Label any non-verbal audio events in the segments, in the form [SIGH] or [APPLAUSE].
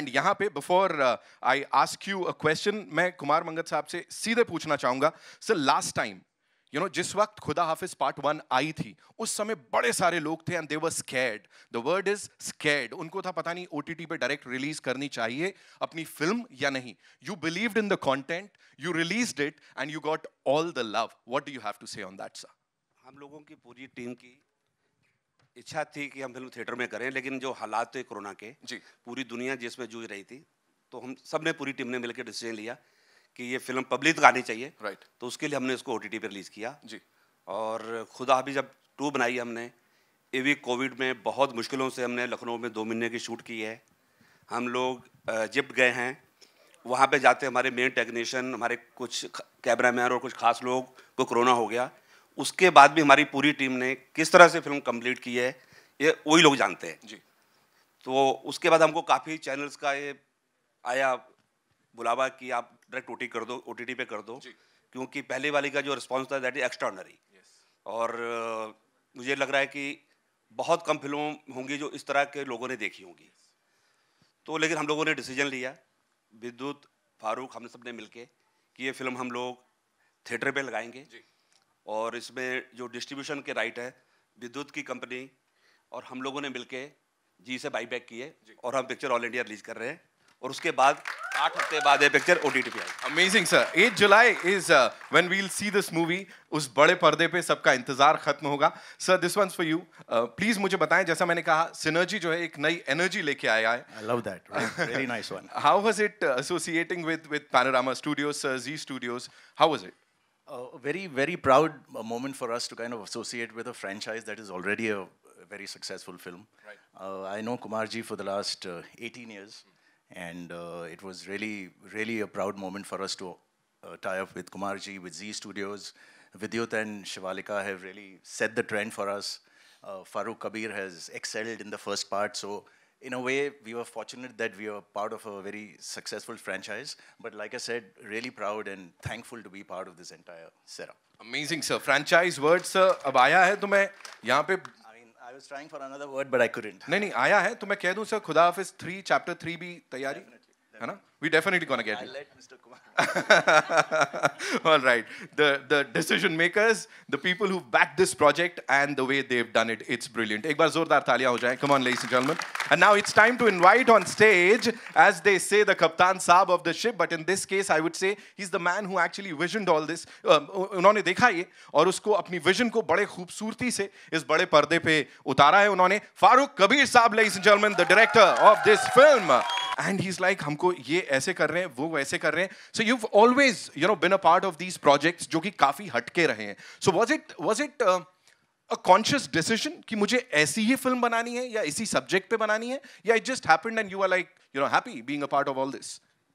And यहाँ पे before I ask you a question मैं कुमार मंगत साहब से सीधे पूछना चाहूंगा sir last time you know जिस वक्त खुदा हाफिज पार्ट वन आई थी उस समय बड़े सारे लोग थे and they were scared the word is scared उनको था पता नहीं ओ टी टी पे डायरेक्ट रिलीज करनी चाहिए अपनी फिल्म या नहीं you believe in the content you release it and you got all the love what do you have to say on that sir हम लोगों की पूरी टीम की इच्छा थी कि हम फिल्म थिएटर में करें लेकिन जो हालात थे कोरोना के जी पूरी दुनिया जिसमें जूझ रही थी तो हम सब ने पूरी टीम ने मिलकर डिसीजन लिया कि ये फिल्म पब्लिक तक आनी चाहिए राइट तो उसके लिए हमने इसको ओ टी पे रिलीज़ किया जी और खुदा भी जब टू बनाई हमने ये भी कोविड में बहुत मुश्किलों से हमने लखनऊ में दो महीने की शूट की है हम लोग जिप्ट गए हैं वहाँ पे जाते हमारे मेन टेक्नीशियन हमारे कुछ कैमरामैन और कुछ खास लोग को कोरोना हो गया उसके बाद भी हमारी पूरी टीम ने किस तरह से फिल्म कंप्लीट की है ये वही लोग जानते हैं जी तो उसके बाद हमको काफ़ी चैनल्स का ये आया बुलावा कि आप डायरेक्ट ओ कर दो ओ पे कर दो क्योंकि पहले वाली का जो रिस्पॉन्स था दैट इज एक्स्ट्रॉडनरी और मुझे लग रहा है कि बहुत कम फिल्म होंगी जो इस तरह के लोगों ने देखी होंगी तो लेकिन हम लोगों ने डिसीजन लिया विद्युत फारूक हम सब ने मिल कि ये फिल्म हम लोग थिएटर पे लगाएंगे और इसमें जो डिस्ट्रीब्यूशन के राइट है विद्युत की कंपनी और हम लोगों ने मिलके जी से बाई बैक किए और हम पिक्चर ऑल इंडिया रिलीज कर रहे हैं और उसके बाद आठ हफ्ते बाद ये picture O T T amazing sir eight July is when we'll see this movie उस बड़े पर्दे पे सबका इंतजार खत्म होगा sir this one's for you please मुझे बताएं जैसा मैंने कहा सिनर्जी जो है एक नई एनर्जी लेके आया है I love that very nice one how was it associating with with Panorama Studios Zee Studios how was it a very, very proud moment for us to kind of associate with a franchise that is already a very successful film. Right. Uh, I know Kumarji for the last uh, 18 years, and uh, it was really, really a proud moment for us to uh, tie up with Kumarji, with Z Studios. Vidyut and Shivalika have really set the trend for us. Uh, Farooq Kabir has excelled in the first part, so in a way, we were fortunate that we were part of a very successful franchise. But like I said, really proud and thankful to be part of this entire setup. Amazing, sir. Franchise word, sir. अब आया yahan pe. I mean, I was trying for another word, but I couldn't. नहीं नहीं आया है तो मैं कह दूँ सर खुदा हाफिज थ्री चैप्टर थ्री भी तैयारी है We're definitely going to get I you. let Mr. Kumar. All right. The, the decision makers, the people who backed this project, and the way they've done it, it's brilliant. Come on, ladies and gentlemen. And now it's time to invite on stage, as they say, the Kaptan Saab of the ship. But in this case, I would say he's the man who actually visioned all this. उन्होंने देखा ये और उसको अपनी vision को बड़े खूबसूरती से इस बड़े पर्दे पे उतारा है उन्होंने फारूक कबीर साहब ladies and gentlemen, the director of this film. And he's like, हमको ये ऐसे कर रहे हैं वो वैसे कर रहे हैं so you always you know been a part of these projects जो कि काफ़ी हटके रहे हैं so was it was it a conscious decision कि मुझे ऐसी ही फिल्म बनानी है या इसी सब्जेक्ट पे बनानी है या it just happened and you are like you know happy being a part of all this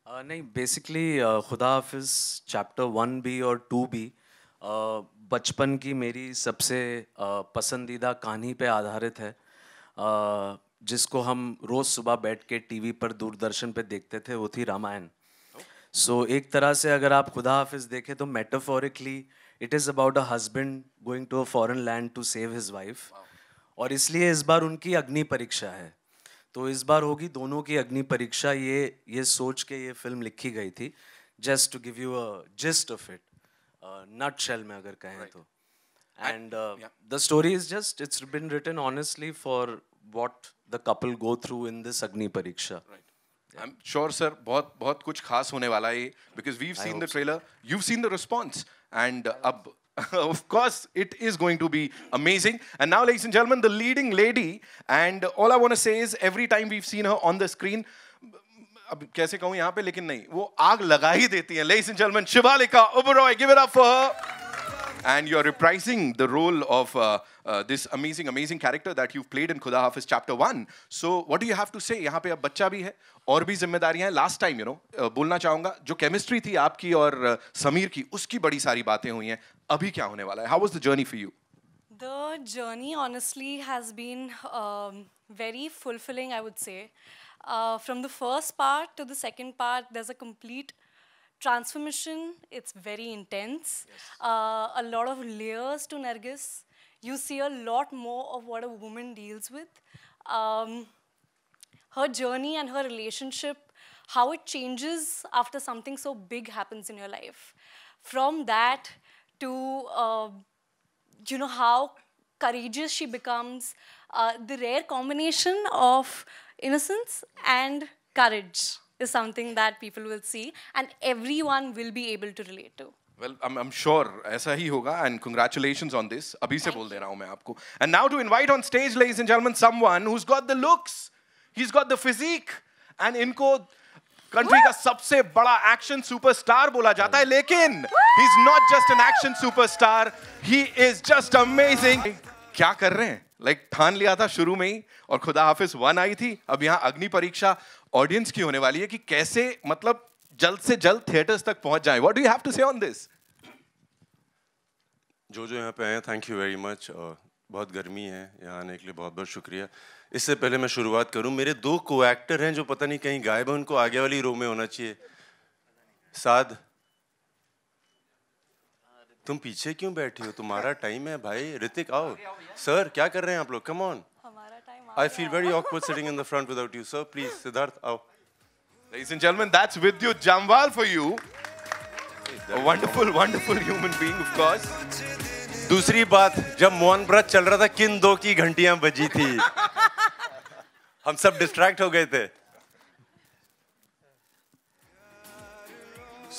नहीं basically uh, Khuda Haafiz chapter one बी और टू बी uh, बचपन की मेरी सबसे uh, पसंदीदा कहानी पे आधारित है जिसको हम रोज़ सुबह बैठ के टीवी पर दूरदर्शन पे देखते थे वो थी रामायण सो so, एक तरह से अगर आप खुदा हाफिज देखें तो metaphorically it is about a husband going to a foreign land to save his wife और इसलिए इस बार उनकी अग्नि परीक्षा है तो इस बार होगी दोनों की अग्नि परीक्षा ये ये सोच के ये फिल्म लिखी गई थी just to give you a gist of it nutshell में अगर कहें right. तो and the story is just it's been written honestly for what the couple go through in this Agni Pariksha. Right. Yeah. I'm sure, sir, बहुत बहुत कुछ खास होने वाला है because we've seen the trailer, so. you've seen the response, and uh, ab, of course it is going to be amazing. And now, ladies and gentlemen, the leading lady, and all I want to say is every time we've seen her on the screen. ab kaise कहूं yahan pe lekin nahi wo aag laga hi deti hai ladies and gentlemen shivalika oberoi give it up for her and you're reprising the role of uh, uh, this amazing, amazing character that you've played in Khuda Hafiz chapter one. So what do you have to say? यहाँ पे अब बच्चा भी है और भी जिम्मेदारियां हैं लास्ट टाइम यू नो बोलना चाहूंगा जो केमिस्ट्री थी आपकी और समीर की उसकी बड़ी सारी बातें हुई हैं अभी क्या होने वाला है how was the journey for you The journey honestly has been um, very fulfilling, I would say. Uh, from the first part to the second part, there's a complete transformation. It's very intense. Yes. Uh, a lot of layers to Nergis you see a lot more of what a woman deals with. Um, her journey and her relationship, how it changes after something so big happens in your life. From that to, uh, you know, how courageous she becomes, uh, the rare combination of innocence and courage is something that people will see and everyone will be able to relate to. Well I am sure ऐसा ही होगा and congratulations on this अभी से बोल दे रहा हूं मैं आपको and now to invite on stage ladies and gentleman someone who has got the looks he has got the physique and इनको कंट्री का सबसे बड़ा एक्शन सुपरस्टार बोला जाता है लेकिन he is not just an action superstar he is just amazing क्या कर रहे हैं लाइक like, ठान लिया था शुरू में ही और खुदा हाफिज वन आई थी अब यहाँ अग्नि परीक्षा ऑडियंस की होने वाली है कि कैसे मतलब जल्द से जल्द थिएटर्स तक पहुंच जाए what do have to say on this जो जो यहाँ पे आए थैंक यू वेरी मच बहुत गर्मी है यहाँ आने के लिए बहुत बहुत शुक्रिया इससे पहले मैं शुरुआत करूँ मेरे दो को एक्टर हैं जो पता नहीं कहीं गायब हैं उनको आगे वाली रो में होना चाहिए साध तुम पीछे क्यों बैठे हो तुम्हारा टाइम है भाई ऋतिक आओ सर क्या कर रहे हैं आप लोग come on I feel very awkward sitting in the front without you sir please Siddharth आओ Ladies and gentlemen, that's with you, Jamwal, for you. A wonderful, wonderful human being, of course. दूसरी बात जब मोहन व्रत चल रहा था किन दो की घंटियां बजी थी हम सब डिस्ट्रैक्ट हो गए थे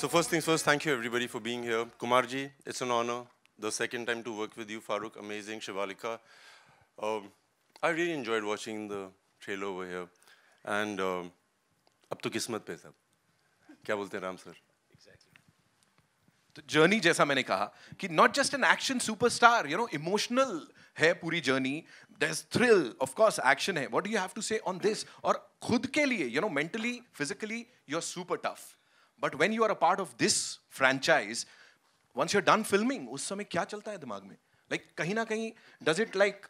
So first things first, thank you everybody for being here. Kumarji, it's an honor. The second time to work with you, Farooq, amazing, Shivalika. Um, I really enjoyed watching the trailer over here. And um, अब तो किस्मत पे सब क्या बोलते हैं Ram sir journey तो जैसा मैंने कहा कि not just an action superstar you know emotional है पूरी journey thrill of course action है what do you have to say on this और खुद के लिए you know mentally physically you are super tough but when you are a part of this franchise once you are done filming उस समय क्या चलता है दिमाग में लाइक like, कहीं ना कहीं does it like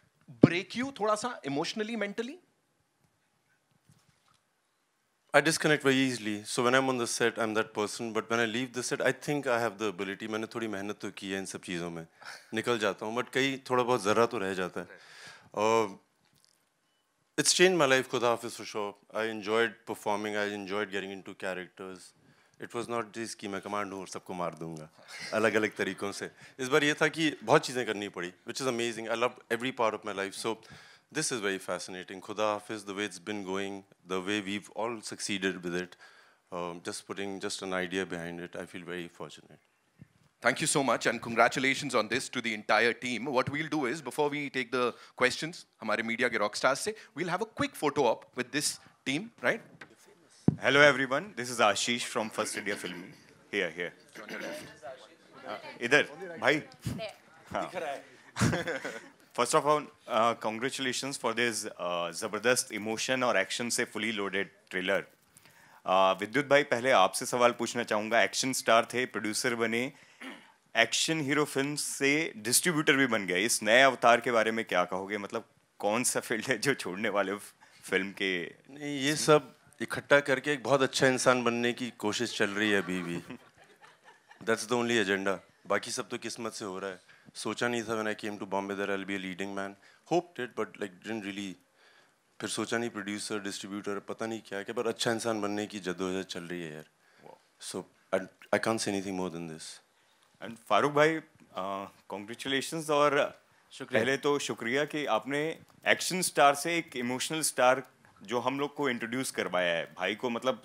break you थोड़ा सा emotionally mentally I disconnect very easily. So when I'm on the set, I'm that person. But when I leave the set, I think I have the ability. मैंने थोड़ी मेहनत तो की है इन सब चीज़ों में निकल जाता हूँ बट कई थोड़ा बहुत ज़रा तो रह जाता है और it's changed my life, Khuda Hafiz, for sure. I enjoyed performing. I enjoyed getting into characters. It was not this कि मैं कमांड हूँ और सबको मार दूंगा अलग अलग तरीकों से इस बार ये था कि बहुत चीज़ें करनी पड़ी which is amazing I love every part of my life so This is very fascinating. Khuda Hafiz, the way it's been going, the way we've all succeeded with it, um, just putting just an idea behind it, I feel very fortunate. Thank you so much, and congratulations on this to the entire team. What we'll do is, before we take the questions, our media rockstars say, से, we'll have a quick photo op with this team, right? Hello everyone, this is Ashish from First India Film. Here, here. इधर, भाई. हाँ. First of all, uh, congratulations for this uh, ज़बरदस्त emotion और action से fully loaded trailer. uh, विद्युत भाई पहले आपसे सवाल पूछना चाहूँगा एक्शन स्टार थे प्रोड्यूसर बने एक्शन हीरो फिल्म से डिस्ट्रीब्यूटर भी बन गए इस नए अवतार के बारे में क्या कहोगे मतलब कौन सा फील्ड है जो छोड़ने वाले फिल्म के नहीं ये सब इकट्ठा करके एक बहुत अच्छा इंसान बनने की कोशिश चल रही है अभी भी दैट्स द ओनली एजेंडा बाकी सब तो किस्मत से हो रहा है सोचा नहीं था when I came to Bombay that I be a leading man hoped it but like didn't really फिर सोचा नहीं प्रोड्यूसर डिस्ट्रीब्यूटर पता नहीं क्या क्या पर अच्छा इंसान बनने की जद्दोजहद चल रही है यार so I can't say anything more than this and Farooq भाई कॉन्ग्रेचुलेशन uh, और uh, शुक्रिया पहले तो शुक्रिया कि आपने एक्शन स्टार से एक इमोशनल स्टार जो हम लोग को इंट्रोड्यूस करवाया है भाई को मतलब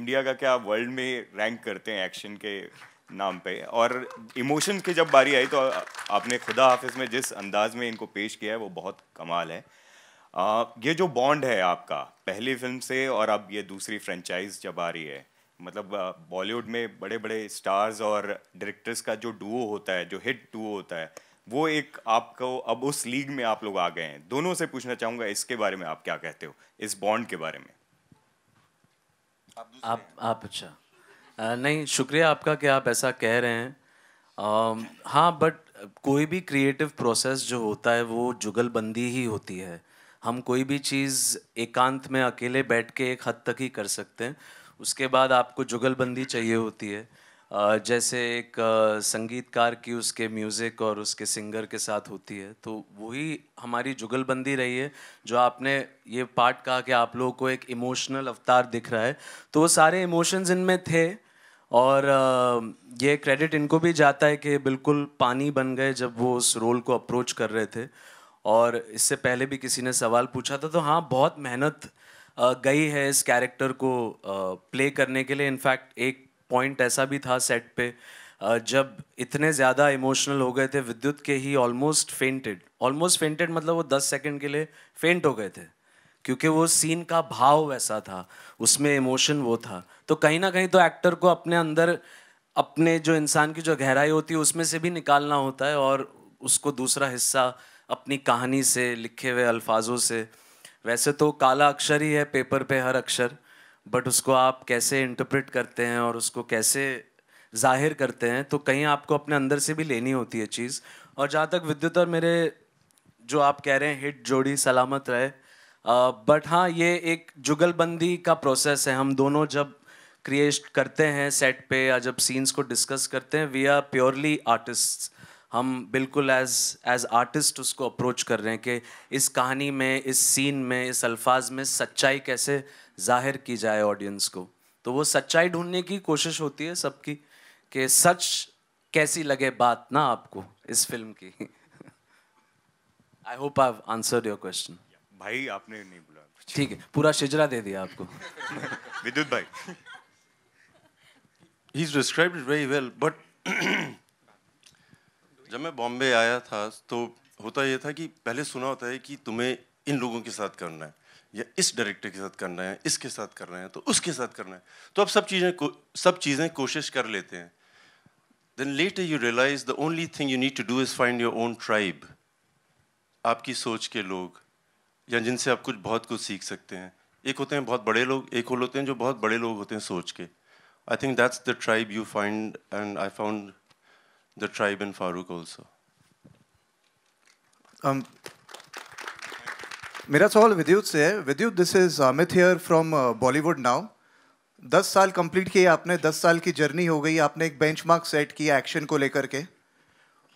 इंडिया का क्या वर्ल्ड में रैंक करते हैं एक्शन के नाम पे और इमोशन की जब बारी आई तो आपने खुदा हाफिज में जिस अंदाज में इनको पेश किया है वो बहुत कमाल है आ, ये जो बॉन्ड है आपका पहली फिल्म से और अब ये दूसरी फ्रेंचाइज जब आ रही है मतलब बॉलीवुड में बड़े बड़े स्टार्स और डायरेक्टर्स का जो डुओ होता है जो हिट डुओ होता है वो एक आपको अब उस लीग में आप लोग आ गए हैं दोनों से पूछना चाहूँगा इसके बारे में आप क्या कहते हो इस बॉन्ड के बारे में आप आप अच्छा नहीं शुक्रिया आपका कि आप ऐसा कह रहे हैं हाँ बट कोई भी क्रिएटिव प्रोसेस जो होता है वो जुगलबंदी ही होती है हम कोई भी चीज़ एकांत में अकेले बैठ के एक हद तक ही कर सकते हैं उसके बाद आपको जुगलबंदी चाहिए होती है जैसे एक संगीतकार की उसके म्यूज़िक और उसके सिंगर के साथ होती है तो वही हमारी जुगलबंदी रही है जो आपने ये पार्ट कहा कि आप लोगों को एक इमोशनल अवतार दिख रहा है तो वो सारे इमोशंस इनमें थे और ये क्रेडिट इनको भी जाता है कि बिल्कुल पानी बन गए जब वो उस रोल को अप्रोच कर रहे थे और इससे पहले भी किसी ने सवाल पूछा था तो हाँ बहुत मेहनत गई है इस कैरेक्टर को प्ले करने के लिए इनफैक्ट एक पॉइंट ऐसा भी था सेट पे जब इतने ज़्यादा इमोशनल हो गए थे विद्युत के he almost fainted almost fainted मतलब वो दस सेकेंड के लिए फेंट हो गए थे क्योंकि वो सीन का भाव वैसा था उसमें इमोशन वो था तो कहीं ना कहीं तो एक्टर को अपने अंदर अपने जो इंसान की जो गहराई होती है उसमें से भी निकालना होता है और उसको दूसरा हिस्सा अपनी कहानी से लिखे हुए अल्फाजों से वैसे तो काला अक्षर ही है पेपर पे हर अक्षर बट उसको आप कैसे इंटरप्रेट करते हैं और उसको कैसे जाहिर करते हैं तो कहीं आपको अपने अंदर से भी लेनी होती है चीज़ और जहाँ तक विद्युत और मेरे जो आप कह रहे हैं हिट जोड़ी सलामत रहे बट हाँ ये एक जुगलबंदी का प्रोसेस है हम दोनों जब क्रिएट करते हैं सेट पे या जब सीन्स को डिस्कस करते हैं वी आर प्योरली आर्टिस्ट हम बिल्कुल एज एज आर्टिस्ट उसको अप्रोच कर रहे हैं कि इस कहानी में इस सीन में इस अल्फाज में सच्चाई कैसे जाहिर की जाए ऑडियंस को तो वो सच्चाई ढूंढने की कोशिश होती है सबकी कि सच कैसी लगे बात ना आपको इस फिल्म की I hope I answer your question भाई आपने नहीं बोला ठीक है पूरा शिजरा दे दिया आपको विद्युत भाई he's described it very well but जब मैं बॉम्बे आया था तो होता यह था कि पहले सुना होता है कि तुम्हें इन लोगों के साथ करना है या इस डायरेक्टर के साथ करना है इसके साथ करना है तो उसके साथ करना है तो आप सब चीज़ें सब चीज़ें कोशिश कर लेते हैं then later you realise the only thing you need to do is find your own tribe आपकी सोच के लोग या जिनसे आप कुछ बहुत कुछ सीख सकते हैं एक होते हैं बहुत बड़े लोग एक होते हैं जो बहुत बड़े लोग होते हैं सोच के I think that's the tribe you find and I found the tribe in Farooq also मेरा सवाल विद्युत से है Vidyut this is Amit here from Bollywood now दस साल कंप्लीट किए आपने दस साल की जर्नी हो गई आपने एक बेंचमार्क सेट किया एक्शन को लेकर के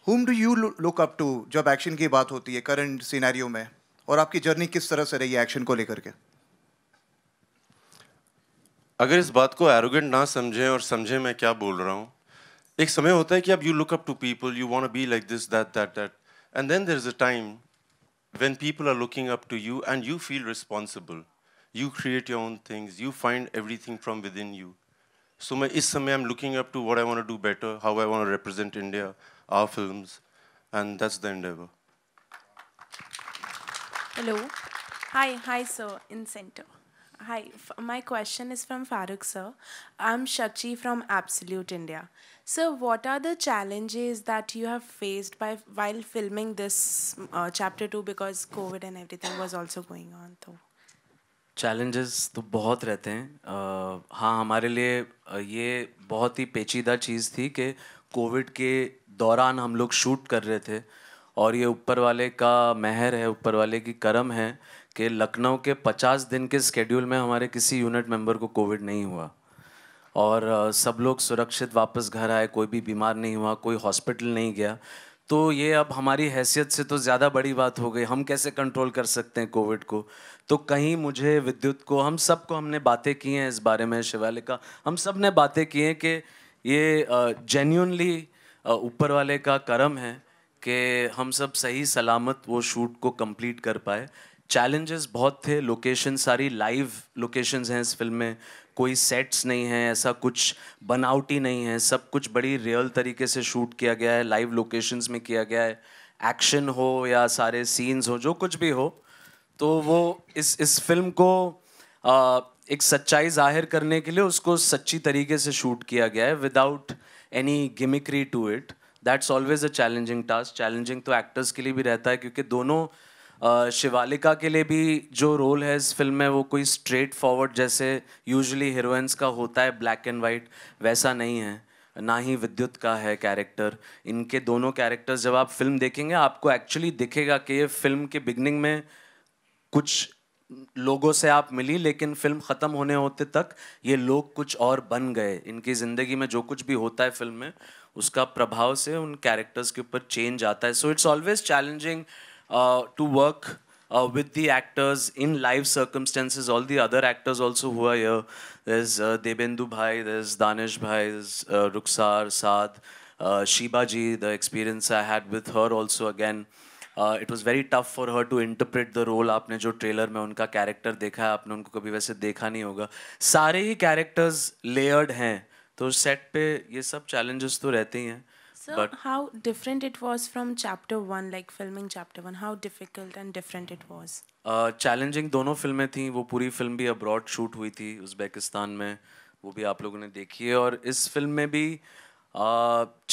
whom do you look up to जब एक्शन की बात होती है करंट सीनारियों में और आपकी जर्नी किस तरह से रही है एक्शन को लेकर के अगर इस बात को एरोगेंट ना समझें और समझें मैं क्या बोल रहा हूँ एक समय होता है कि अब you look up to people you want be like this that that that and then there is a time when people are looking up to you and you feel responsible you create your own things you find everything from within you so my, is i'm looking up to what i want to do better how i want to represent india our films and that's the endeavor hello hi hi sir in center hi F my question is from farooq sir i'm shachi from absolute india So, what are the challenges that you have faced by while filming this uh, chapter two? Because COVID and everything was also going on. So, challenges तो बहुत रहते हैं uh, हाँ हमारे लिए ये बहुत ही पेचीदा चीज़ थी कि कोविड के दौरान हम लोग शूट कर रहे थे और ये ऊपर वाले का मेहर है ऊपर वाले की करम है कि लखनऊ के 50 दिन के स्केड्यूल में हमारे किसी यूनिट मेंबर को कोविड नहीं हुआ और सब लोग सुरक्षित वापस घर आए कोई भी बीमार नहीं हुआ कोई हॉस्पिटल नहीं गया तो ये अब हमारी हैसियत से तो ज़्यादा बड़ी बात हो गई हम कैसे कंट्रोल कर सकते हैं कोविड को तो कहीं मुझे विद्युत को हम सबको हमने बातें की हैं इस बारे में शिवालिका हम सब ने बातें की हैं कि ये जेन्यूनली ऊपर वाले का कर्म है कि हम सब सही सलामत वो शूट को कंप्लीट कर पाए चैलेंजेस बहुत थे लोकेशन सारी लाइव लोकेशंस हैं इस फिल्म में कोई सेट्स नहीं है ऐसा कुछ बनावटी नहीं है सब कुछ बड़ी रियल तरीके से शूट किया गया है लाइव लोकेशंस में किया गया है एक्शन हो या सारे सीन्स हो जो कुछ भी हो तो वो इस इस फिल्म को आ, एक सच्चाई जाहिर करने के लिए उसको सच्ची तरीके से शूट किया गया है without any gimmickry to it that's always a challenging task challenging तो एक्टर्स के लिए भी रहता है क्योंकि दोनों शिवालिका के लिए भी जो रोल है इस फिल्म में वो कोई स्ट्रेट फॉरवर्ड जैसे यूजली हीरोइंस का होता है ब्लैक एंड वाइट वैसा नहीं है ना ही विद्युत का है कैरेक्टर इनके दोनों कैरेक्टर्स जब आप फिल्म देखेंगे आपको एक्चुअली दिखेगा कि ये फिल्म के बिगनिंग में कुछ लोगों से आप मिली लेकिन फिल्म ख़त्म होने होते तक ये लोग कुछ और बन गए इनकी ज़िंदगी में जो कुछ भी होता है फिल्म में उसका प्रभाव से उन कैरेक्टर्स के ऊपर चेंज आता है so it's always challenging uh, to work uh, with the actors in live circumstances, all the other actors also who are here. There's uh, Debendu Bhai, there's Danish Bhai, there's uh, Ruksar, Saad, uh, Shiba Ji, the experience I had with her also again. Uh, it was very tough for her to interpret the role आपने जो trailer में उनका character देखा है आपने उनको कभी वैसे देखा नहीं होगा सारे ही कैरेक्टर्स लेयर्ड हैं तो set पे ये सब challenges तो रहते ही हैं So but how different it was from chapter one like filming chapter one how difficult and different it was. Challenging uh, दोनों फिल्में थी वो पूरी फिल्म भी अब्रॉड शूट हुई थी उज़्बेकिस्तान में वो भी आप लोगों ने देखी है और इस फिल्म में भी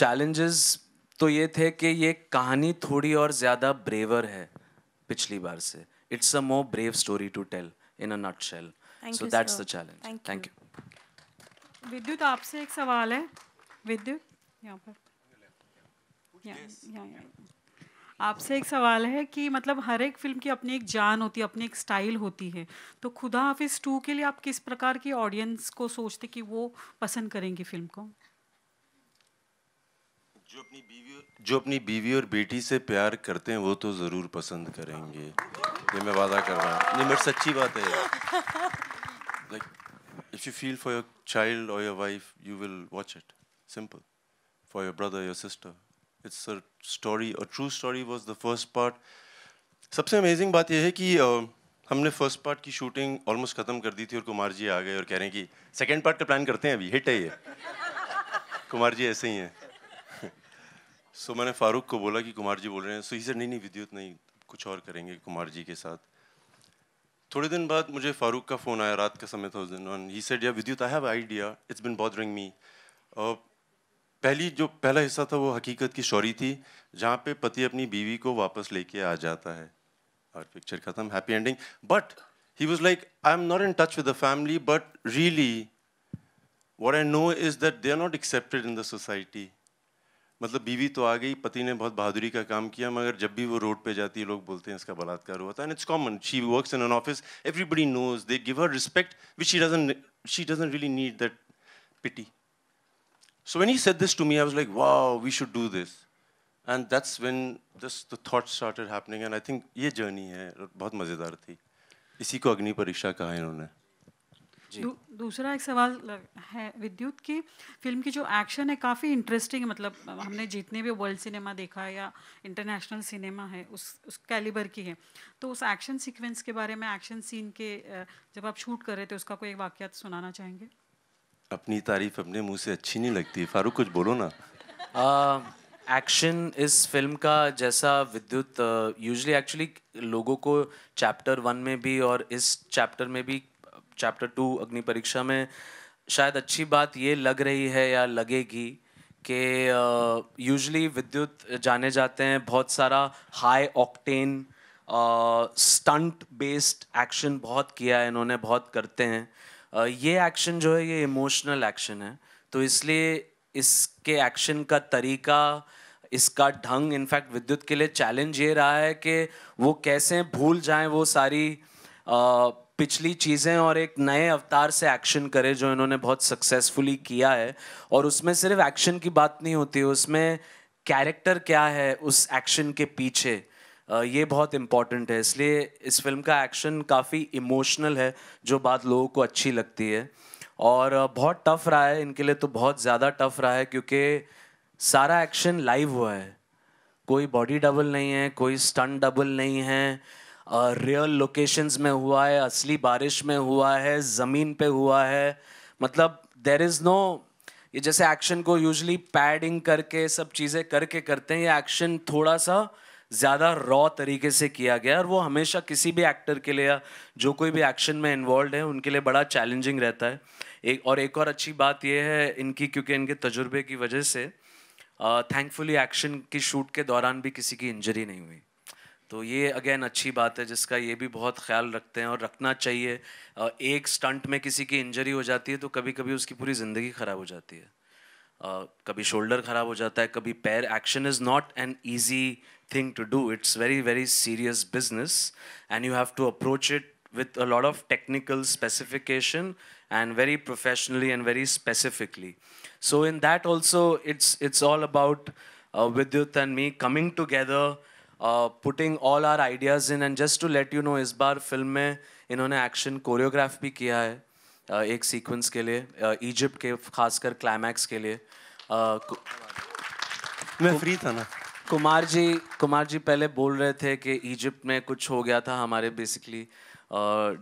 चैलेंजेस uh, तो ये थे कि ये कहानी थोड़ी और ज़्यादा ब्रेवर है पिछली बार से it's a more brave story to tell in a nutshell so that's the challenge thank you Vidyut आपसे एक सवाल है विद्युत यहाँ पर आपसे एक सवाल है कि मतलब हर एक फिल्म की अपनी एक जान होती है अपनी एक स्टाइल होती है तो खुदा हाफिज टू के लिए आप किस प्रकार की ऑडियंस को सोचते कि वो पसंद करेंगी फिल्म को जो अपनी बीवी और जो अपनी बीवी और बेटी से प्यार करते हैं वो तो ज़रूर पसंद करेंगे ये मैं वादा कर रहा हूँ ये मेरी सच्ची बात है like if you feel for your child और your wife you will watch it simple for your brother your sister it's a story और true story was the first part सबसे अमेजिंग बात यह है कि हमने फर्स्ट पार्ट की shooting almost ख़त्म कर दी थी और कुमार जी आ गए और कह रहे हैं कि सेकेंड पार्ट का प्लान करते हैं अभी हिट है ये कुमार जी ऐसे ही हैं सो [LAUGHS] so, मैंने फारूक को बोला कि कुमार जी बोल रहे हैं सो ही सर नहीं नहीं विद्युत नहीं कुछ और करेंगे कुमार जी के साथ थोड़े दिन बाद मुझे फारूक का फ़ोन आया रात का समय था उस दिन ही said yeah Vidyut I have idea it's been bothering me पहली जो पहला हिस्सा था वो हकीकत की शौरी थी जहाँ पे पति अपनी बीवी को वापस लेके आ जाता है और पिक्चर खत्म happy ending but he was like I am not in touch with the family but really what I know is that they are not accepted in the society मतलब बीवी तो आ गई पति ने बहुत बहादुरी का काम किया मगर जब भी वो रोड पे जाती है लोग बोलते हैं इसका बलात्कार हुआ था and it's common she works in an office everybody knows they give her respect which she doesn't she doesn't really need that pity So when he said this to me, I was like, wow, we should do this. And that's when this, the thought started happening. And I think this journey is very मज़ेदार थी इसी को अग्नि परीक्षा कहा इन्होंने दूसरा एक सवाल है विद्युत की फिल्म की जो एक्शन है काफ़ी इंटरेस्टिंग मतलब हमने जितने भी वर्ल्ड सिनेमा देखा है या इंटरनेशनल सिनेमा है उस उस कैलिबर की है तो उस एक्शन सीक्वेंस के बारे में एक्शन सीन के जब आप शूट कर रहे थे उसका कोई वाक्य सुनाना चाहेंगे अपनी तारीफ अपने मुंह से अच्छी नहीं लगती फारूक कुछ बोलो ना एक्शन uh, इस फिल्म का जैसा विद्युत यूजली uh, एक्चुअली लोगों को चैप्टर वन में भी और इस चैप्टर में भी चैप्टर टू अग्नि परीक्षा में शायद अच्छी बात ये लग रही है या लगेगी कि यूजली uh, विद्युत जाने जाते हैं बहुत सारा high octane stunt based action बहुत किया है इन्होंने बहुत करते हैं ये एक्शन जो है ये इमोशनल एक्शन है तो इसलिए इसके एक्शन का तरीका इसका ढंग इनफैक्ट विद्युत के लिए चैलेंज ये रहा है कि वो कैसे भूल जाएं वो सारी आ, पिछली चीज़ें और एक नए अवतार से एक्शन करें जो इन्होंने बहुत सक्सेसफुली किया है और उसमें सिर्फ एक्शन की बात नहीं होती उसमें कैरेक्टर क्या है उस एक्शन के पीछे ये बहुत इम्पॉर्टेंट है इसलिए इस फिल्म का एक्शन काफ़ी इमोशनल है जो बात लोगों को अच्छी लगती है और बहुत टफ रहा है इनके लिए तो बहुत ज़्यादा टफ रहा है क्योंकि सारा एक्शन लाइव हुआ है कोई बॉडी डबल नहीं है कोई स्टन डबल नहीं है रियल uh, लोकेशंस में हुआ है असली बारिश में हुआ है ज़मीन पे हुआ है मतलब देर इज़ नो ये जैसे एक्शन को यूजली पैडिंग करके सब चीज़ें करके करते हैं ये एक्शन थोड़ा सा ज़्यादा रॉ तरीके से किया गया और वो हमेशा किसी भी एक्टर के लिए या जो कोई भी एक्शन में इन्वॉल्व है उनके लिए बड़ा चैलेंजिंग रहता है एक और एक और अच्छी बात यह है इनकी क्योंकि इनके तजुर्बे की वजह से थैंकफुली एक्शन की शूट के दौरान भी किसी की इंजरी नहीं हुई तो ये अगेन अच्छी बात है जिसका ये भी बहुत ख्याल रखते हैं और रखना चाहिए एक स्टंट में किसी की इंजरी हो जाती है तो कभी कभी उसकी पूरी ज़िंदगी ख़राब हो जाती है कभी शोल्डर ख़राब हो जाता है कभी पैर action is not an easy thing to do it's very very serious business and you have to approach it with a lot of technical specification and very professionally and very specifically. So in that also, it's it's all about uh, Vidyut and me coming together, uh, putting all our ideas in. And just to let you know, इस बार film में इन्होंने action choreograph भी किया है एक sequence के लिए Egypt के खासकर क्लाइमैक्स के लिए मैं फ्री था ना कुमार जी कुमार जी पहले बोल रहे थे कि इजिप्ट में कुछ हो गया था हमारे बेसिकली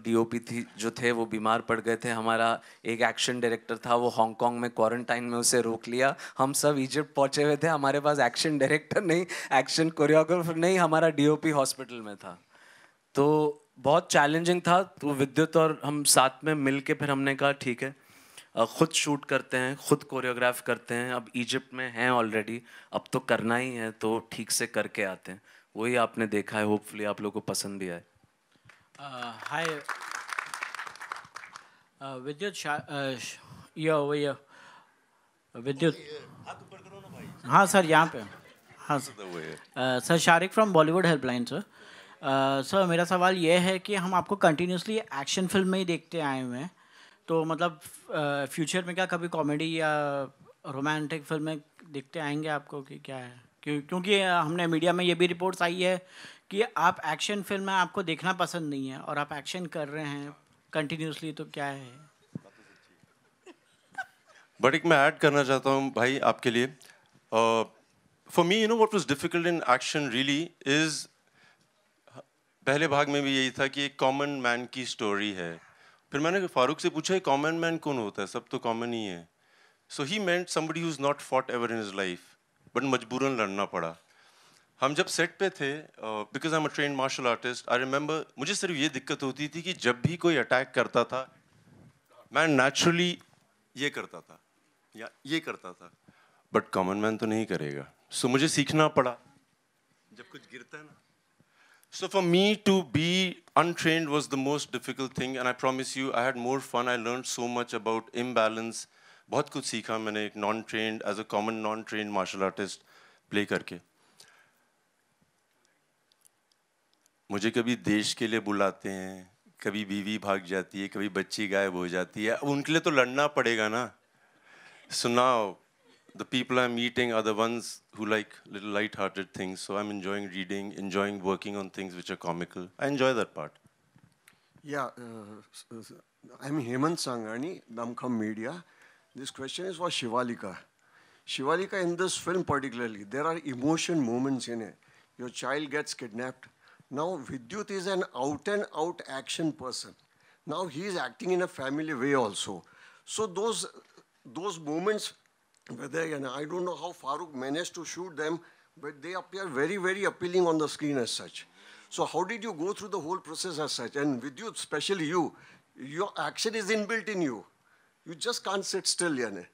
डीओपी थी जो थे वो बीमार पड़ गए थे हमारा एक एक्शन डायरेक्टर था वो हांगकांग में क्वारंटाइन में उसे रोक लिया हम सब इजिप्ट पहुंचे हुए थे हमारे पास एक्शन डायरेक्टर नहीं एक्शन कोरियोग्राफर नहीं हमारा डीओपी हॉस्पिटल में था तो बहुत चैलेंजिंग था तो विद्युत और हम साथ में मिल के फिर हमने कहा ठीक है खुद शूट करते हैं खुद कोरियोग्राफ करते हैं अब इजिप्ट में हैं ऑलरेडी अब तो करना ही है तो ठीक से करके आते हैं वही आपने देखा है होपफुली आप लोगों को पसंद भी आए हाय विद्युत यो विद्युत हाँ सर यहाँ पे हाँ sir sir Shariq from Bollywood helpline sir sir मेरा सवाल यह है कि हम आपको कंटिन्यूसली एक्शन फिल्म में ही देखते आए हुए हैं तो मतलब फ्यूचर में क्या कभी कॉमेडी या रोमांटिक फिल्में देखते आएंगे आपको कि क्या है क्यों क्योंकि हमने मीडिया में ये भी रिपोर्ट्स आई है कि आप एक्शन फिल्म में आपको देखना पसंद नहीं है और आप एक्शन कर रहे हैं कंटिन्यूसली तो क्या है बट एक मैं ऐड करना चाहता हूँ भाई आपके लिए for me you know what was difficult in action really is पहले भाग में भी यही था कि एक कॉमन मैन की स्टोरी है फिर मैंने फारूक से पूछा कॉमन मैन कौन होता है सब तो कॉमन ही है सो ही मैं somebody who's not fought ever in his life but मजबूरन लड़ना पड़ा हम जब सेट पे थे because I am a train martial artist I remember मुझे सिर्फ ये दिक्कत होती थी कि जब भी कोई अटैक करता था मैं नेचुरली ये करता था या ये करता था बट कॉमन मैन तो नहीं करेगा सो so, मुझे सीखना पड़ा जब कुछ गिरता है ना So for me to be untrained was the most difficult thing, and I promise you, I had more fun. I learned so much about imbalance. बहुत कुछ सीखा मैंने एक non trained as a common non trained martial artist play करके मुझे कभी देश के लिए बुलाते हैं कभी बीवी भाग जाती है कभी बच्ची गायब हो जाती है अब उनके लिए तो लड़ना पड़ेगा ना सुनाओ the people I'm meeting are the ones who like little light-hearted things, so I'm enjoying reading, enjoying working on things which are comical. I enjoy that part. Yeah, uh, uh I'm Hemant Sangani. Namkam media. This question is for Shivalika. Shivalika, in this film particularly, there are emotion moments in it. Your child gets kidnapped. Now, Vidyut is an out-and-out -out action person. Now, he is acting in a family way also. So those, those moments whether and I don't know how Farooq managed to shoot them, but they appear very, very appealing on the screen as such. So how did you go through the whole process as such? And with you, especially you, your action is inbuilt in you. You just can't sit still, yani.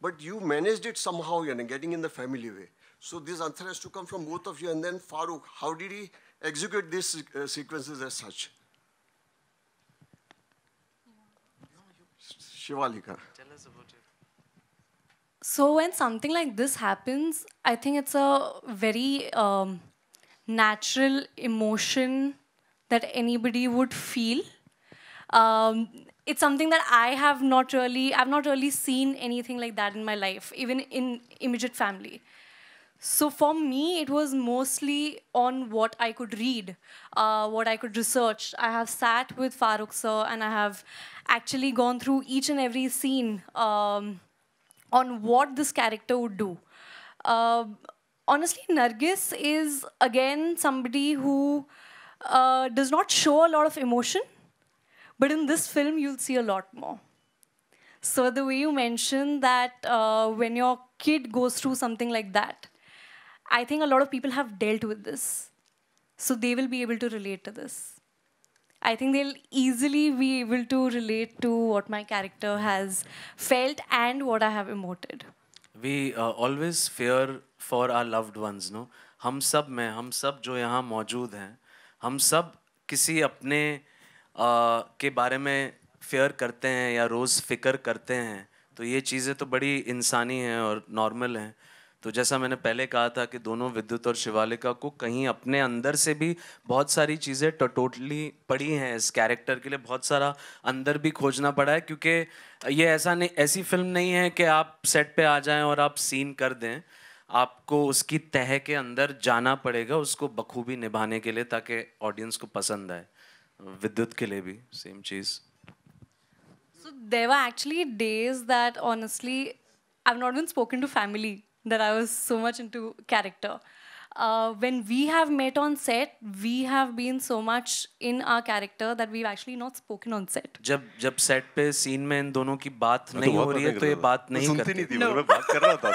But you managed it somehow, yani, getting in the family way. So this answer has to come from both of you. And then Farooq, how did he execute these uh, sequences as such? Shivalika. Tell us about so when something like this happens, I think it's a very um, natural emotion that anybody would feel. Um, it's something that I have not really, I've not really seen anything like that in my life, even in immediate family. So for me, it was mostly on what I could read, uh, what I could research. I have sat with Farooq sir and I have actually gone through each and every scene. Um, on what this character would do. Uh, honestly, Nargis is again somebody who uh, does not show a lot of emotion, but in this film you'll see a lot more. So the way you mentioned that uh, when your kid goes through something like that, I think a lot of people have dealt with this. So they will be able to relate to this. I think they'll easily be able to relate to what my character has felt and what I have emoted. We uh, always fear for our loved ones, no? हम सब में हम सब जो यहाँ मौजूद हैं हम सब किसी अपने आ, के बारे में फेयर करते हैं या रोज़ फिक्र करते हैं तो ये चीज़ें तो बड़ी इंसानी हैं और नॉर्मल हैं तो जैसा मैंने पहले कहा था कि दोनों विद्युत और शिवालिका को कहीं अपने अंदर से भी बहुत सारी चीज़ें तो, टोटली पड़ी हैं इस कैरेक्टर के लिए बहुत सारा अंदर भी खोजना पड़ा है क्योंकि ये ऐसा नहीं ऐसी फिल्म नहीं है कि आप सेट पे आ जाएं और आप सीन कर दें आपको उसकी तह के अंदर जाना पड़ेगा उसको बखूबी निभाने के लिए ताकि ऑडियंस को पसंद आए विद्युत के लिए भी सेम चीज़ So there were actually days that honestly I've not even spoken to family that I was so much into character. Uh, when we have met on set, we have been so much in our character that we've actually not spoken on set. जब जब set पे scene में इन दोनों की बात नहीं हो रही है तो ये बात नहीं करते। सुनती नहीं थी मैं बात कर रहा था।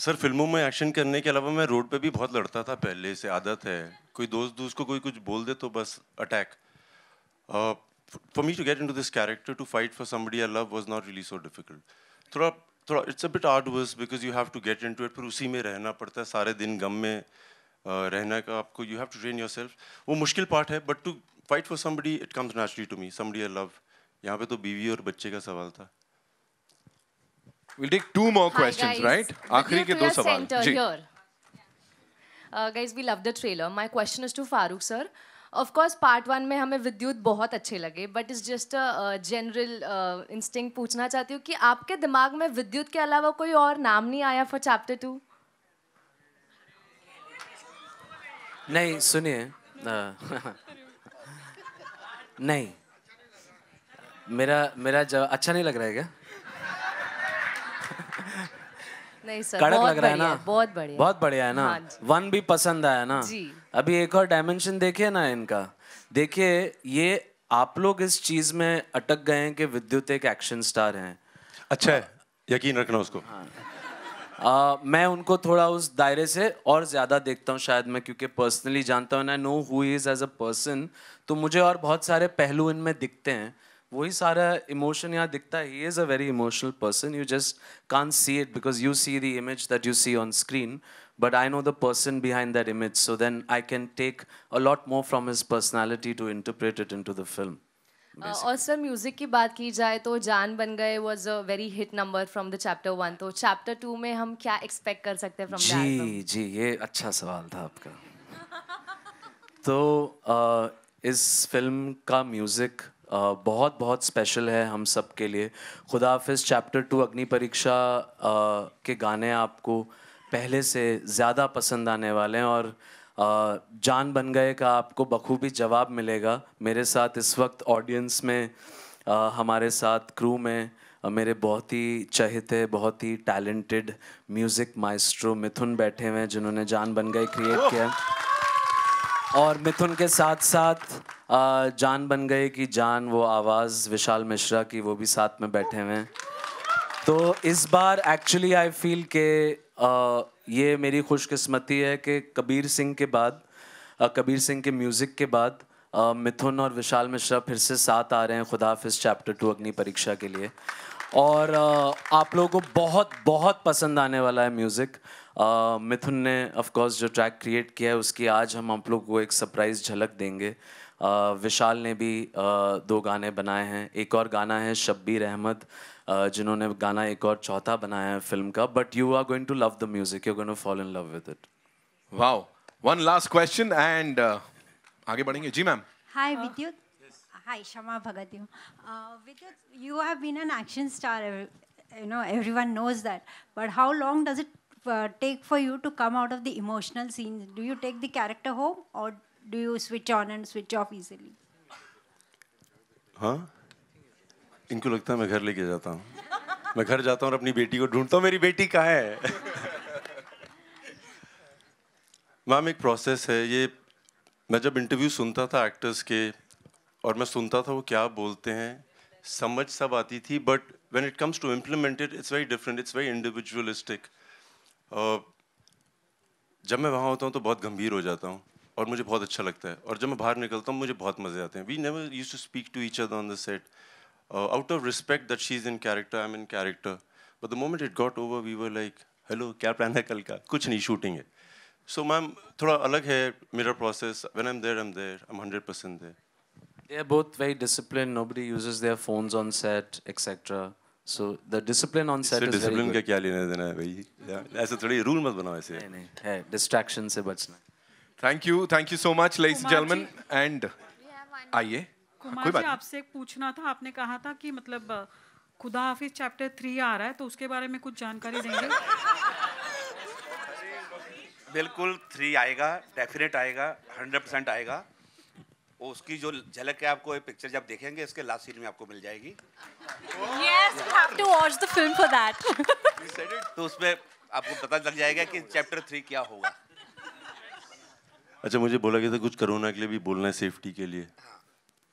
सर फिल्मों में एक्शन करने के अलावा मैं रोड पे भी बहुत लड़ता था पहले से आदत है कोई दोस्त दोस्त को कोई कुछ बोल दे तो बस attack for me to get into this character to fight for somebody I love was not really so difficult थोड़ा थोड़ा it's a bit art worse because you have to get to it फिर उसी में रहना पड़ता है सारे दिन गम में uh, रहना का आपको you have to train yourself वो मुश्किल पार्ट है but to fight for somebody it comes naturally to me somebody I love यहाँ पे तो बीवी और बच्चे का सवाल था We'll take two more Hi questions, guys. right? आखिरी के दो सवाल. जी. Here. Uh, guys, we love the trailer. My question is to Farooq sir. Of course part one में हमें विद्युत बहुत अच्छे लगे बट इज जस्ट जनरल इंस्टिंग पूछना चाहती हूँ कि आपके दिमाग में विद्युत के अलावा कोई और नाम नहीं आया फॉर चैप्टर टू नहीं सुनिए [LAUGHS] नहीं मेरा मेरा जवाब अच्छा नहीं लग रहा है क्या कड़क लग रहा है ना बहुत बढ़िया बहुत बढ़िया है ना वन हाँ भी पसंद आया ना अभी एक और डायमेंशन देखिए ना इनका देखिए ये आप लोग इस चीज में अटक गए हैं कि विद्युत एक एक्शन स्टार हैं अच्छा है यकीन रखना उसको हाँ। आ, मैं उनको थोड़ा उस दायरे से और ज़्यादा देखता हूँ शायद मैं क्योंकि पर्सनली जानता हूँ know who is as a person तो मुझे और बहुत सारे पहलू इनमें दिखते हैं वही सारा इमोशन यहाँ दिखता है he is a very emotional person you just can't see it because you see the image that you see on screen but I know the person behind that image so then I can take a lot more from his personality to interpret it in to the film और sir music की बात की जाए तो जान बन Gaye was a very hit number from the chapter one तो chapter two में हम क्या एक्सपेक्ट कर सकते हैं जी जी ये अच्छा सवाल था आपका [LAUGHS] तो uh, इस फिल्म का म्यूज़िक बहुत बहुत स्पेशल है हम सब के लिए खुदा हाफिज चैप्टर टू अग्नि परीक्षा के गाने आपको पहले से ज़्यादा पसंद आने वाले हैं और जान बन गए का आपको बखूबी जवाब मिलेगा मेरे साथ इस वक्त ऑडियंस में हमारे साथ क्रू में मेरे बहुत ही चहेते बहुत ही टैलेंटेड म्यूज़िक माइस्ट्रो मिथुन बैठे हुए हैं जिन्होंने जान बन गए क्रिएट किया और मिथुन के साथ साथ जान बन गए कि जान वो आवाज़ विशाल मिश्रा की वो भी साथ में बैठे हुए हैं तो इस बार एक्चुअली आई फील के ये मेरी खुशकिस्मती है कि कबीर सिंह के बाद कबीर सिंह के म्यूज़िक के बाद मिथुन और विशाल मिश्रा फिर से साथ आ रहे हैं खुदा फ़िस चैप्टर टू अग्नि परीक्षा के लिए और आप लोगों को बहुत बहुत पसंद आने वाला है म्यूज़िक मिथुन ने ऑफ कोर्स जो ट्रैक क्रिएट किया है उसकी आज हम आप लोग को एक सरप्राइज़ झलक देंगे विशाल ने भी दो गाने बनाए हैं एक और गाना है शब्बीर अहमद जिन्होंने गाना एक और चौथा बनाया है फिल्म का but you are going to love the music you going to fall in love with it wow one last question and आगे बढ़ेंगे जी ma'am hi Vidyut hi Kshama Bhagat you Vidyut you have been an action star you know everyone knows that but how long does it uh, take for you to come out of the emotional scenes? Do you take the character home or do you switch on and switch off easily? हाँ इनको लगता है मैं घर लेके जाता हूँ मैं घर जाता हूँ और अपनी बेटी को ढूंढता हूँ मेरी बेटी कहाँ है मैम एक प्रोसेस है ये मैं जब इंटरव्यू सुनता था एक्टर्स के और मैं सुनता था वो क्या बोलते हैं समझ सब आती थी but when it comes to implement it, it's very different. It's very individualistic. जब मैं वहाँ होता हूँ तो बहुत गंभीर हो जाता हूँ और मुझे बहुत अच्छा लगता है और जब मैं बाहर निकलता हूँ मुझे बहुत मज़े आते हैं we never use to speak to each other on the set out of respect that she is in character I am in character but the moment it got over we were like hello क्या plan है कल का कुछ नहीं shooting है so ma'am थोड़ा अलग है मेरा process when I am there am there I am hundred percent they are both very discipline nobody use their phones on set etcetera so the discipline on set discipline का क्या लेना देना है भाई ऐसे थोड़ी रूल मत बनाओ ऐसे नहीं नहीं डिस्ट्रैक्शन से बचना thank you thank you so much ladies gentleman and आइए हाँ, कोई बात आपसे पूछना था आपने कहा था कि मतलब खुदा हाफिज चैप्टर थ्री आ रहा है तो उसके बारे में कुछ जानकारी देंगे [LAUGHS] बिल्कुल थ्री आएगा डेफिनेट आएगा हंड्रेड परसेंट आएगा उसकी जो झलक है आपको ये पिक्चर जब देखेंगे इसके लास्ट सीन में आपको मिल जाएगी yes, तो उसमें आपको पता चल जाएगा कि चैप्टर थ्री क्या होगा अच्छा मुझे बोला गया था तो कुछ कोरोना के लिए भी बोलना है सेफ्टी के लिए हाँ।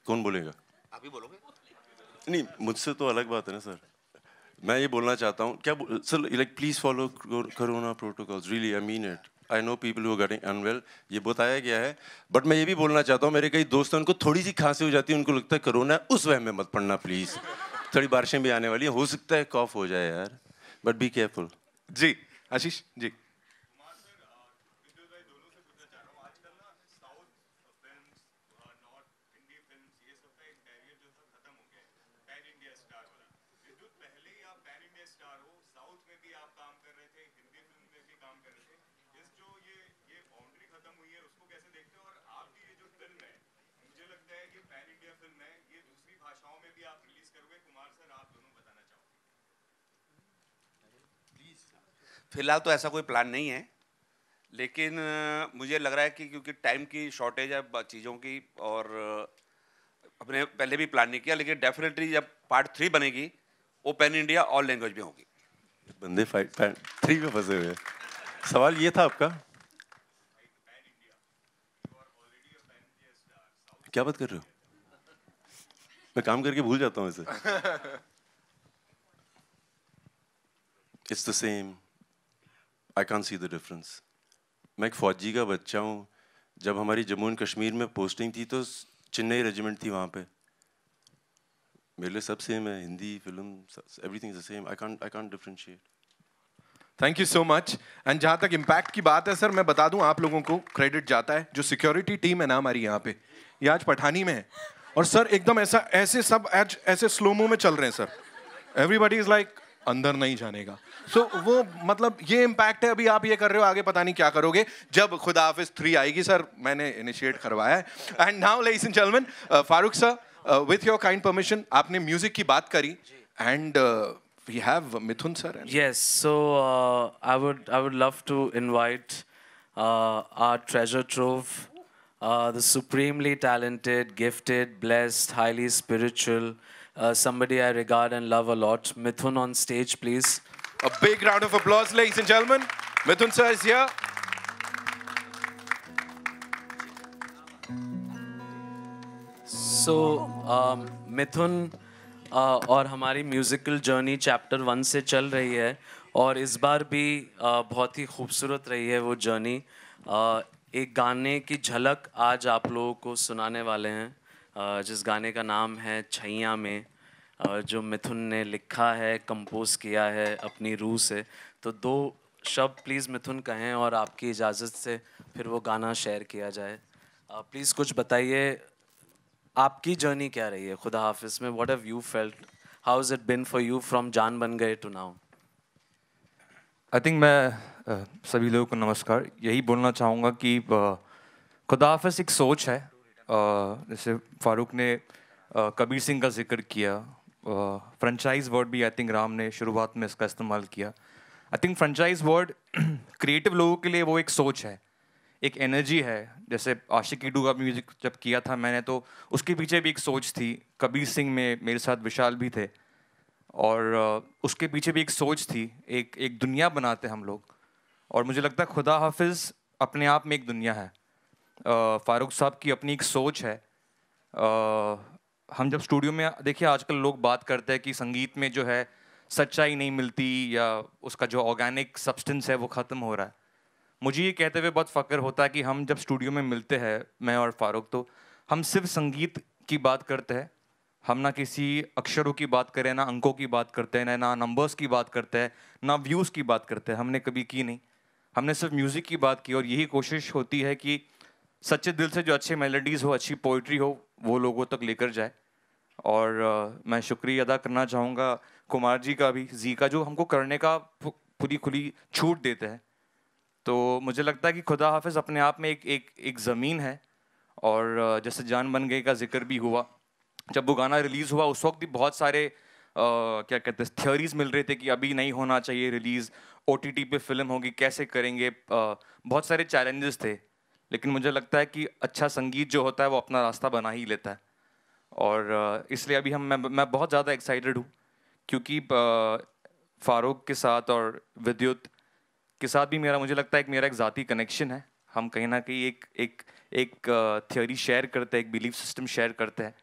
कौन बोलेगा आप ही बोलोगे नहीं मुझसे तो अलग बात है ना सर मैं ये बोलना चाहता हूँ क्या sir like please follow corona protocols really I mean it I know people who getting unwell ये बताया गया है बट मैं ये भी बोलना चाहता हूँ मेरे कई हैं उनको थोड़ी सी खांसी हो जाती है उनको लगता है कोरोना उस वह में मत पड़ना प्लीज़ थोड़ी बारिशें भी आने वाली हैं हो सकता है कॉफ हो जाए यार बट बी केयरफुल जी आशीष जी फिलहाल तो ऐसा कोई प्लान नहीं है लेकिन मुझे लग रहा है कि क्योंकि टाइम की शॉर्टेज है चीज़ों की और अपने पहले भी प्लान नहीं किया लेकिन डेफिनेटली जब पार्ट थ्री बनेगी वो पैन इंडिया ऑल लैंग्वेज में होगी बंदे थ्री में फंसे हुए सवाल ये था आपका क्या बात कर रहे हो मैं काम करके भूल जाता हूँ इसे it's the same I can't see the difference मैं एक फ़ौजी का बच्चा हूँ जब हमारी जम्मू एंड कश्मीर में पोस्टिंग थी तो चेन्नई रेजिमेंट थी वहाँ पे मेरे लिए सब सेम है Hindi film everything is the same I can't I can't differentiate thank you so much and जहाँ तक इम्पैक्ट की बात है सर मैं बता दूँ आप लोगों को क्रेडिट जाता है जो सिक्योरिटी टीम है ना हमारी यहाँ पे ये आज पठानी में है और सर एकदम ऐसा ऐसे सब आज ऐसे स्लोमो में चल रहे हैं सर एवरीबडी इज लाइक अंदर नहीं जानेगा सो so, वो मतलब ये इम्पैक्ट है अभी आप ये कर रहे हो आगे पता नहीं क्या करोगे जब खुदा हाफिज थ्री आएगी सर मैंने इनिशिएट करवाया है एंड नाउ लेस इन चलमन Farooq sir with your kind permission आपने म्यूजिक की बात करी and we have Mithun sir ये so I would I would love to invite our treasure trove the supremely talented gifted blessed highly spiritual uh, somebody I regard and love a lot. Mithun on stage, please. A big round of applause, ladies and gentlemen. Mithun sir is here. So, um, Mithun and uh, our musical journey chapter one se chal rahi hai. और इस बार भी बहुत ही खूबसूरत रही है वो journey एक गाने की झलक आज आप लोगों को सुनाने वाले हैं जिस गाने का नाम है छैया में जो मिथुन ने लिखा है कंपोज किया है अपनी रूह से तो दो शब्द प्लीज़ मिथुन कहें और आपकी इजाज़त से फिर वो गाना शेयर किया जाए प्लीज़ कुछ बताइए आपकी जर्नी क्या रही है खुदा हाफिज़ में what have you felt how is it been for you from जान बन गए टू नाउ आई थिंक मैं सभी लोगों को नमस्कार यही बोलना चाहूँगा कि खुदा हाफिज़ एक सोच है जैसे फारूक ने कबीर सिंह का जिक्र किया फ्रेंचाइज वर्ड भी आई थिंक राम ने शुरुआत में इसका इस्तेमाल किया I think franchise word creative लोगों के लिए वो एक सोच है एक एनर्जी है जैसे आशिक कीडू का म्यूजिक जब किया था मैंने तो उसके पीछे भी एक सोच थी कबीर सिंह में मेरे साथ विशाल भी थे और उसके पीछे भी एक सोच थी एक एक दुनिया बनाते हम लोग और मुझे लगता है खुदा हाफिज़ अपने आप में एक दुनिया है फारूक साहब की अपनी एक सोच है आ, हम जब स्टूडियो में देखिए आजकल लोग बात करते हैं कि संगीत में जो है सच्चाई नहीं मिलती या उसका जो ऑर्गेनिक सब्सटेंस है वो ख़त्म हो रहा है मुझे ये कहते हुए बहुत फ़ख्र होता है कि हम जब स्टूडियो में मिलते हैं मैं और फारूक तो हम सिर्फ संगीत की बात करते हैं हम ना किसी अक्षरों की बात करें ना अंकों की बात करते हैं ना नंबर्स की बात करते हैं ना व्यूज़ की बात करते हैं हमने कभी की नहीं हमने सिर्फ म्यूज़िक की बात की और यही कोशिश होती है कि सच्चे दिल से जो अच्छी मेलोडीज़ हो अच्छी पोइट्री हो वो लोगों तक लेकर जाए और आ, मैं शुक्रिया अदा करना चाहूँगा कुमार जी का भी जी का जो हमको करने का पूरी खुली छूट देते हैं तो मुझे लगता है कि खुदा हाफिज़ अपने आप में एक एक एक ज़मीन है और जैसे जान बन गई का जिक्र भी हुआ जब वो गाना रिलीज़ हुआ उस वक्त भी बहुत सारे आ, क्या कहते हैं थियोरीज मिल रहे थे कि अभी नहीं होना चाहिए रिलीज़ ओ पे फिल्म होगी कैसे करेंगे आ, बहुत सारे चैलेंजेस थे लेकिन मुझे लगता है कि अच्छा संगीत जो होता है वो अपना रास्ता बना ही लेता है और इसलिए अभी हम मैं मैं बहुत ज़्यादा एक्साइटेड हूँ क्योंकि फ़ारूक के साथ और विद्युत के साथ भी मेरा मुझे लगता है एक मेरा एक ज़ाती कनेक्शन है हम कहीं ना कहीं एक एक एक थियोरी शेयर करते हैं एक बिलीफ सिस्टम शेयर करते हैं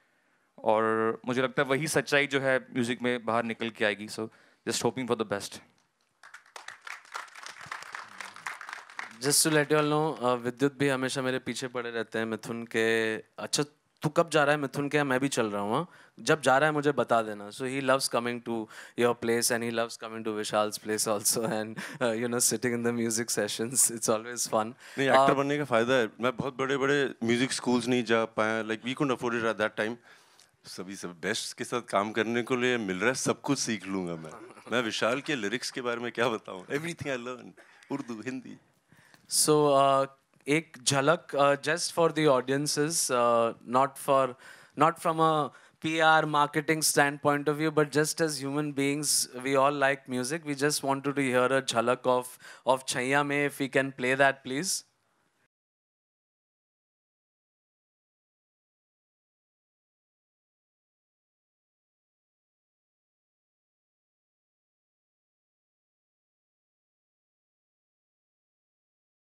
और मुझे लगता है वही सच्चाई जो है म्यूज़िक में बाहर निकल के आएगी so just hoping for the best just to let you all know Vidyut भी हमेशा मेरे पीछे पड़े रहते हैं मिथुन के अच्छा तू कब जा रहा है मिथुन के मैं भी चल रहा हूँ हाँ। जब जा रहा है मुझे बता देना so he loves coming to your place and he loves coming to Vishal's place also and you know sitting in the music sessions it's always fun नहीं एक्टर uh, बनने का फायदा है मैं बहुत बड़े बड़े म्यूजिक स्कूल्स नहीं जा पाया like we couldn't afford it at that time सभी सब बेस्ट के साथ काम करने को लिए मिल रहा है सब कुछ सीख लूंगा मैं मैं विशाल के लिरिक्स के बारे में क्या बताऊँ everything I learn Urdu Hindi So, uh, jhalak uh, just for the audiences, uh, not for, not from a PR marketing standpoint of view, but just as human beings, we all like music. We just wanted to hear a jhalak of of Chaiya Mein. If we can play that, please.